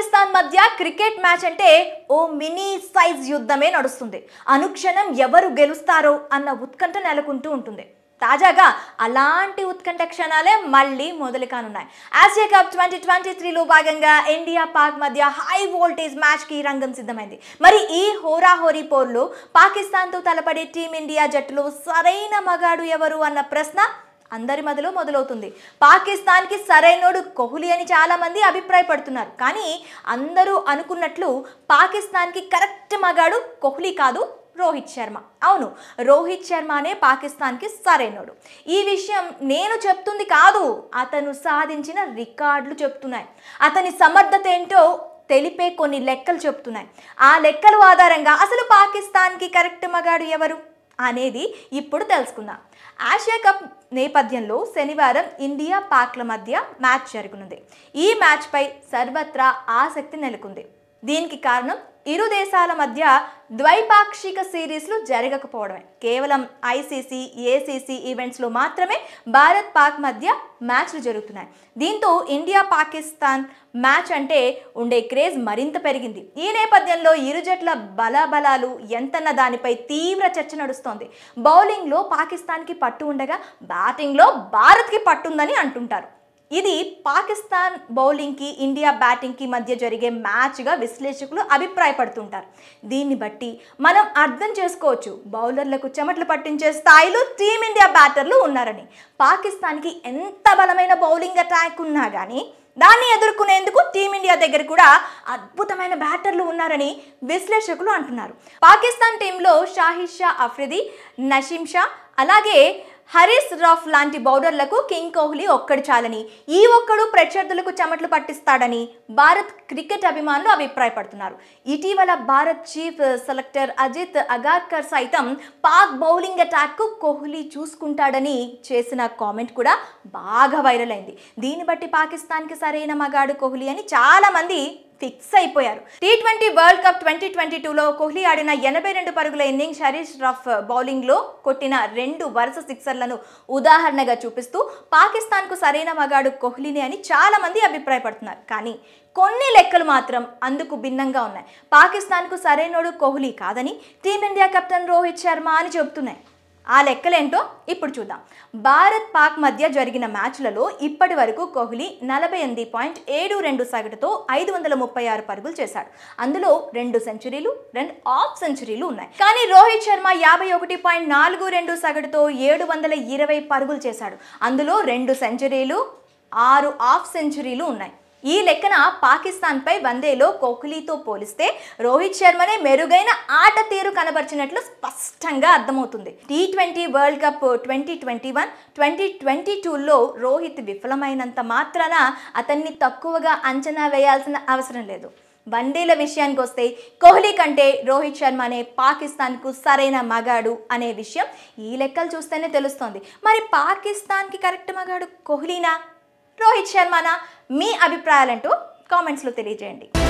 పాకిస్తాన్ మధ్య cricket match అంటే ఓ mini size యుద్ధమే నడుస్తుంది అనుక్షణం ఎవరు గెలుస్తారో అన్న ఉత్కంఠ నెలకొంటూ ఉంటుంది తాజాగా అలాంటి ఉత్కంఠ క్షణాలే మళ్ళీ మొదలు కానున్నాయి ఆసియా కప్ ట్వంటీ ట్వంటీ త్రీలో భాగంగా ఇండియా పాక్ మధ్య హై వోల్టేజ్ మ్యాచ్కి రంగం సిద్ధమైంది మరి ఈ హోరాహోరీ పోర్లో పాకిస్తాన్తో తలపడే టీమిండియా జట్టులో సరైన మగాడు ఎవరు అన్న ప్రశ్న అందరి మదిలో మొదలవుతుంది పాకిస్తాన్కి సరైనోడు కోహ్లీ అని చాలామంది అభిప్రాయపడుతున్నారు కానీ అందరూ అనుకున్నట్లు పాకిస్తాన్కి కరెక్ట్ మగాడు కోహ్లీ కాదు రోహిత్ శర్మ అవును రోహిత్ శర్మ అనే పాకిస్తాన్కి సరైనడు ఈ విషయం నేను చెప్తుంది కాదు అతను సాధించిన రికార్డులు చెప్తున్నాయి అతని సమర్థత ఏంటో తెలిపే కొన్ని లెక్కలు చెప్తున్నాయి ఆ లెక్కలు ఆధారంగా అసలు పాకిస్తాన్కి కరెక్ట్ మగాడు ఎవరు అనేది ఇప్పుడు తెలుసుకుందాం ఆసియా కప్ నేపథ్యంలో శనివారం ఇండియా పాక్ల మధ్య మ్యాచ్ జరుగునుంది ఈ మ్యాచ్పై సర్వత్రా ఆసక్తి నెలకొంది దీనికి కారణం ఇరు దేశాల మధ్య ద్వైపాక్షిక సిరీస్లు జరగకపోవడమే కేవలం ఐసీసీ ఏసీసీ ఈవెంట్స్లో మాత్రమే భారత్ పాక్ మధ్య మ్యాచ్లు జరుగుతున్నాయి దీంతో ఇండియా పాకిస్తాన్ మ్యాచ్ అంటే ఉండే క్రేజ్ మరింత పెరిగింది ఈ నేపథ్యంలో ఇరు జట్ల బలాబలాలు ఎంతన్న దానిపై తీవ్ర చర్చ నడుస్తోంది బౌలింగ్లో పాకిస్తాన్కి పట్టు ఉండగా బ్యాటింగ్లో భారత్కి పట్టుందని అంటుంటారు ఇది పాకిస్తాన్ బౌలింగ్కి ఇండియా బ్యాటింగ్కి మధ్య జరిగే మ్యాచ్గా విశ్లేషకులు అభిప్రాయపడుతుంటారు దీన్ని బట్టి మనం అర్థం చేసుకోవచ్చు బౌలర్లకు చెమట్లు పట్టించే స్థాయిలో టీమిండియా బ్యాటర్లు ఉన్నారని పాకిస్తాన్కి ఎంత బలమైన బౌలింగ్ అటాక్ ఉన్నా కానీ దాన్ని ఎదుర్కొనేందుకు టీమిండియా దగ్గర కూడా అద్భుతమైన బ్యాటర్లు ఉన్నారని విశ్లేషకులు అంటున్నారు పాకిస్తాన్ టీంలో షాహిద్ షా అఫ్రిది నషీం షా అలాగే హరీష్ రాఫ్ లాంటి బౌలర్లకు కింగ్ కోహ్లీ ఒక్కడు చాలని ఈ ఒక్కడు ప్రత్యర్థులకు చెమట్లు పట్టిస్తాడని భారత్ క్రికెట్ అభిమానులు అభిప్రాయపడుతున్నారు ఇటీవల భారత్ చీఫ్ సెలెక్టర్ అజిత్ అగార్కర్ సైతం పాక్ బౌలింగ్ అటాక్కు కోహ్లీ చూసుకుంటాడని చేసిన కామెంట్ కూడా బాగా వైరల్ అయింది దీన్ని బట్టి పాకిస్తాన్కి సరైన మగాడు కోహ్లీ అని చాలామంది ఫిక్స్ అయిపోయారు T twenty world cup twenty twenty టూలో కోహ్లీ ఆడిన ఎనభై రెండు పరుగుల ఇన్నింగ్స్ హరీష్ రఫ్ బౌలింగ్లో uh, కొట్టిన రెండు వరుస సిక్సర్లను ఉదాహరణగా చూపిస్తూ పాకిస్తాన్కు సరైన మగాడు కోహ్లీనే అని చాలామంది అభిప్రాయపడుతున్నారు కానీ కొన్ని లెక్కలు మాత్రం అందుకు భిన్నంగా ఉన్నాయి పాకిస్తాన్కు సరైనడు కోహ్లీ కాదని టీమిండియా కెప్టెన్ రోహిత్ శర్మ అని చెబుతున్నాయి ఆ లెక్కలేంటో ఇప్పుడు చూద్దాం భారత్ పాక్ మధ్య జరిగిన మ్యాచ్లలో ఇప్పటి వరకు కోహ్లీ నలభై ఎనిమిది పాయింట్ ఏడు రెండు సగటుతో ఐదు వందల ముప్పై ఆరు పరుగులు చేశాడు అందులో రెండు సెంచరీలు రెండు హాఫ్ సెంచరీలు ఉన్నాయి కానీ రోహిత్ శర్మ యాభై ఒకటి పాయింట్ నాలుగు రెండు సగటుతో ఏడు వందల ఇరవై పరుగులు చేశాడు అందులో రెండు సెంచరీలు ఆరు హాఫ్ సెంచరీలు ఉన్నాయి ఈ లెక్కన పాకిస్తాన్పై వందేలో కోహ్లీతో పోలిస్తే రోహిత్ శర్మనే మెరుగైన ఆట తీరు కనబరిచినట్లు స్పష్టంగా అర్థమవుతుంది T twenty world cup twenty twenty one twenty twenty టూలో రోహిత్ విఫలమైనంత మాత్రాన అతన్ని తక్కువగా అంచనా వేయాల్సిన అవసరం లేదు వన్డేల విషయానికి వస్తే కోహ్లీ కంటే రోహిత్ శర్మ అనే పాకిస్తాన్కు సరైన మగాడు అనే విషయం ఈ లెక్కలు చూస్తేనే తెలుస్తోంది మరి పాకిస్తాన్కి కరెక్ట్ మగాడు కోహ్లీనా రోహిత్ శర్మనా మీ అభిప్రాయాలంటూ కామెంట్స్లో తెలియజేయండి